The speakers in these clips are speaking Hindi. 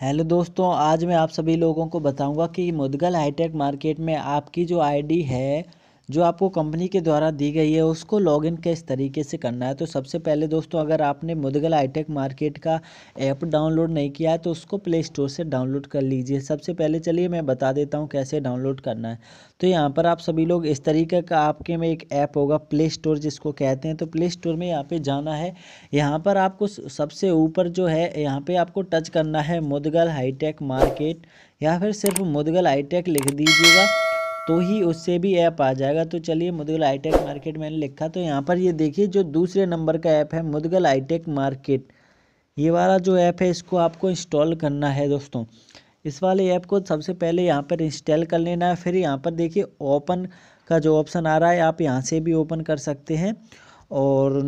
हेलो दोस्तों आज मैं आप सभी लोगों को बताऊंगा कि मुदगल हाईटेक मार्केट में आपकी जो आईडी है जो आपको कंपनी के द्वारा दी गई है उसको लॉगिन किस तरीके से करना है तो सबसे पहले दोस्तों अगर आपने मुदगल हाईटेक मार्केट का ऐप डाउनलोड नहीं किया है तो उसको प्ले स्टोर से डाउनलोड कर लीजिए सबसे पहले चलिए मैं बता देता हूँ कैसे डाउनलोड करना है तो यहाँ पर आप सभी लोग इस तरीके का आपके में एक ऐप होगा प्ले स्टोर जिसको कहते हैं तो प्ले स्टोर में यहाँ पर जाना है यहाँ पर आपको सबसे ऊपर जो है यहाँ पर आपको टच करना है मुदगल हाईटेक मार्केट या फिर सिर्फ मुदगल हाईटेक लिख दीजिएगा तो ही उससे भी ऐप आ जाएगा तो चलिए मुदगल आईटेक e मार्केट मैंने लिखा तो यहाँ पर ये देखिए जो दूसरे नंबर का ऐप है मुदगल आईटेक e मार्केट ये वाला जो ऐप है इसको आपको इंस्टॉल करना है दोस्तों इस वाले ऐप को सबसे पहले यहाँ पर इंस्टॉल कर लेना है फिर यहाँ पर देखिए ओपन का जो ऑप्शन आ रहा है आप यहाँ से भी ओपन कर सकते हैं और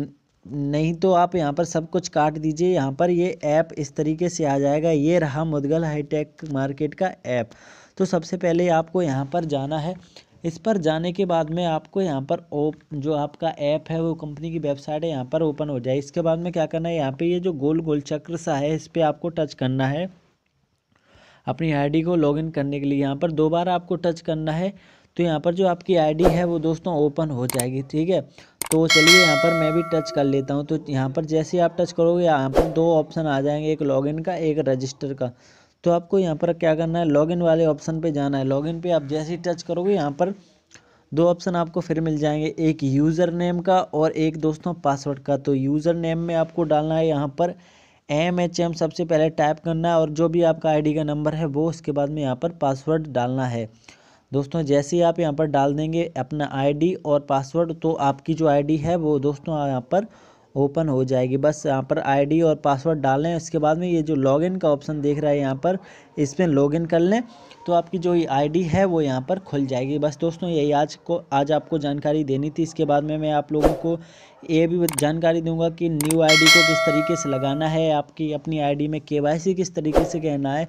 नहीं तो आप यहाँ पर सब कुछ काट दीजिए यहाँ पर ये ऐप इस तरीके से आ जाएगा ये रहा मुदगल हाईटेक मार्केट का ऐप तो सबसे पहले आपको यहाँ पर जाना है इस पर जाने के बाद में आपको यहाँ पर ओप जो आपका ऐप है वो कंपनी की वेबसाइट है यहाँ पर ओपन हो जाए इसके बाद में क्या करना है यहाँ पे ये जो गोल गोल चक्र सा है इस पर आपको टच करना है अपनी आईडी को लॉगिन करने के लिए यहाँ पर दो बार आपको टच करना है तो यहाँ पर जो आपकी आईडी है वो दोस्तों ओपन हो जाएगी ठीक है तो चलिए यहाँ पर मैं भी टच कर लेता हूँ तो यहाँ पर जैसे आप टच करोगे यहाँ पर दो ऑप्शन आ जाएंगे एक लॉगिन का एक रजिस्टर का तो आपको यहाँ पर क्या करना है लॉगिन वाले ऑप्शन पे जाना है लॉगिन पे आप जैसे ही टच करोगे यहाँ पर दो ऑप्शन आपको फिर मिल जाएंगे एक यूज़र नेम का और एक दोस्तों पासवर्ड का तो यूज़र नेम में आपको डालना है यहाँ पर एम एच एम सबसे पहले टाइप करना है और जो भी आपका आईडी का नंबर है वो उसके बाद में यहाँ पर पासवर्ड डालना है दोस्तों जैसे ही आप यहाँ पर डाल देंगे अपना आईडी और पासवर्ड तो आपकी जो आईडी है वो दोस्तों यहाँ पर ओपन हो जाएगी बस यहाँ पर आईडी और पासवर्ड डाल लें उसके बाद में ये जो लॉगिन का ऑप्शन देख रहा है यहाँ पर इसमें लॉगिन कर लें तो आपकी जो आईडी है वो यहाँ पर खुल जाएगी बस दोस्तों यही आज को आज आपको जानकारी देनी थी इसके बाद में मैं आप लोगों को ये भी जानकारी दूंगा कि न्यू आईडी को किस तरीके से लगाना है आपकी अपनी आईडी में सी किस तरीके से कहना है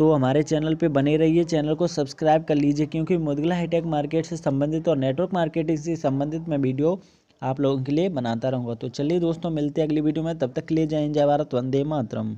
तो हमारे चैनल पे बने रहिए चैनल को सब्सक्राइब कर लीजिए क्योंकि मुदगला हाईटेक मार्केट से संबंधित और नेटवर्क मार्केटिंग से संबंधित मैं वीडियो आप लोगों के लिए बनाता रहूँगा तो चलिए दोस्तों मिलते हैं अगली वीडियो में तब तक के लिए जय हिंद जय भारत वंदे मातरम